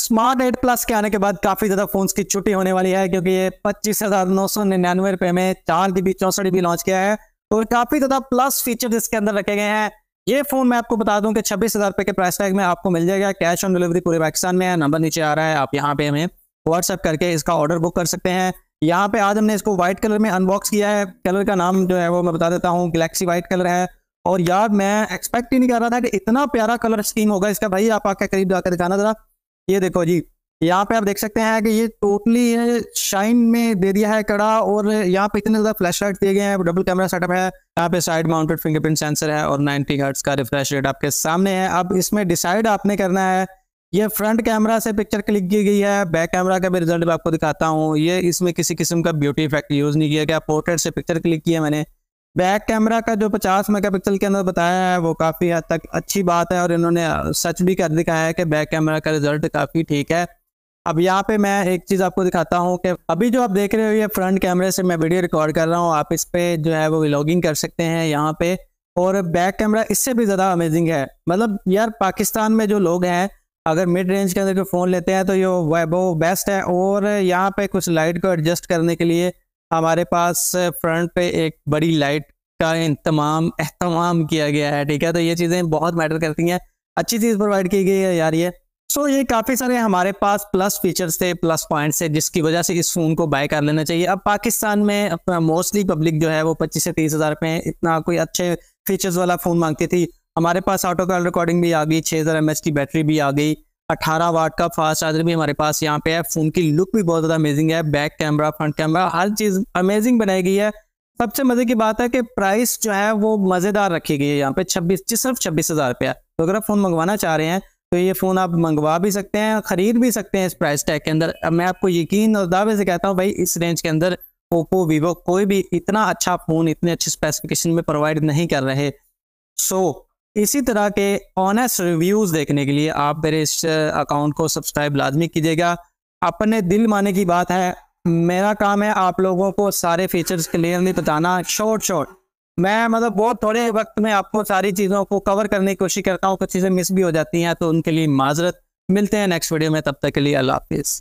smart eight plus के आने के बाद काफ़ी ज़्यादा फोन्स की छुट्टी होने वाली है क्योंकि ये पच्चीस हज़ार नौ सौ निन्यानवे रुपये में चार डीबी चौसठ चौंसठ लॉन्च किया है और काफ़ी ज़्यादा प्लस फीचर इसके अंदर रखे गए हैं ये फ़ोन मैं आपको बता दूं कि छब्बीस हज़ार रुपये के प्राइस टैग में आपको मिल जाएगा कैश ऑन डिलीवरी पूरे पाकिस्तान में है नंबर नीचे आ रहा है आप यहाँ पे हमें व्हाट्सअप करके इसका ऑर्डर बुक कर सकते हैं यहाँ पे आज हमने इसको व्हाइट कलर में अनबॉक्स किया है कलर का नाम जो है वो मैं बता देता हूँ गलेक्सी वाइट कलर है और यार मैं एक्सपेक्ट ही नहीं कर रहा था कि इतना प्यारा कलर स्कीम होगा इसका भाई आप आके करीब जाकर दिखाना ज़रा ये देखो जी यहाँ पे आप देख सकते हैं कि ये टोटली शाइन में दे दिया है कड़ा और यहाँ पे इतने ज़्यादा फ्लैश लाइट दिए गए हैं डबल कैमरा सेटअप है यहाँ पे साइड माउंटेड फिंगरप्रिंट सेंसर है और 90 हर्ट्ज का रिफ्रेश रेट आपके सामने है अब इसमें डिसाइड आपने करना है ये फ्रंट कैमरा से पिक्चर क्लिक की गई है बैक कैमरा का भी रिजल्ट आपको दिखाता हूँ ये इसमें किसी किस्म का ब्यूटी इफेक्ट यूज़ नहीं किया गया पोर्ट्रेट से पिक्चर क्लिक किया मैंने बैक कैमरा का जो 50 मेगापिक्सल के अंदर बताया है वो काफ़ी हद तक अच्छी बात है और इन्होंने सच भी कर दिखाया है कि बैक कैमरा का रिजल्ट काफ़ी ठीक है अब यहाँ पे मैं एक चीज़ आपको दिखाता हूँ कि अभी जो आप देख रहे हो ये फ्रंट कैमरे से मैं वीडियो रिकॉर्ड कर रहा हूँ आप इस पर जो है वो व्लॉगिंग कर सकते हैं यहाँ पे और बैक कैमरा इससे भी ज़्यादा अमेजिंग है मतलब यार पाकिस्तान में जो लोग हैं अगर मिड रेंज के अंदर जो फ़ोन लेते हैं तो ये वो बेस्ट है और यहाँ पे कुछ लाइट को एडजस्ट करने के लिए हमारे पास फ्रंट पे एक बड़ी लाइट का इंतमाम एहतमाम किया गया है ठीक है तो ये चीज़ें बहुत मैटर करती हैं अच्छी चीज़ प्रोवाइड की गई है यार ये सो ये काफ़ी सारे हमारे पास प्लस फीचर्स थे प्लस पॉइंट्स थे जिसकी वजह से इस फ़ोन को बाय कर लेना चाहिए अब पाकिस्तान में मोस्टली पब्लिक जो है वो पच्चीस से तीस हज़ार में इतना कोई अच्छे फीचर्स वाला फ़ोन मांगती थी हमारे पास ऑटो कॉल रिकॉर्डिंग भी आ गई छः हज़ार एम की बैटरी भी आ गई अठारह वाट का फास्ट चार्जर भी हमारे पास यहाँ पे है फोन की लुक भी बहुत ज़्यादा अमेजिंग है बैक कैमरा फ्रंट कैमरा हर चीज़ अमेजिंग बनाई गई है सबसे मजे की बात है कि प्राइस जो है वो मज़ेदार रखी गई है यहाँ पे छब्बीस सिर्फ छब्बीस हज़ार रुपया तो अगर आप फ़ोन मंगवाना चाह रहे हैं तो ये फ़ोन आप मंगवा भी सकते हैं ख़रीद भी सकते हैं इस प्राइस टैग के अंदर मैं आपको यकीन और दावे से कहता हूँ भाई इस रेंज के अंदर ओप्पो वीवो कोई भी इतना अच्छा फ़ोन इतने अच्छे स्पेसिफिकेशन में प्रोवाइड नहीं कर रहे सो so, इसी तरह के ऑनेस्ट रिव्यूज़ देखने के लिए आप मेरे इस अकाउंट को सब्सक्राइब लाजमी कीजिएगा अपने दिल माने की बात है मेरा काम है आप लोगों को सारे फीचर्स क्लियरली बताना शॉर्ट शॉर्ट मैं मतलब बहुत थोड़े वक्त में आपको सारी चीज़ों को कवर करने की कोशिश करता हूँ कुछ चीज़ें मिस भी हो जाती हैं तो उनके लिए माजरत मिलते हैं नेक्स्ट वीडियो में तब तक के लिए अल्लाह हाफिज़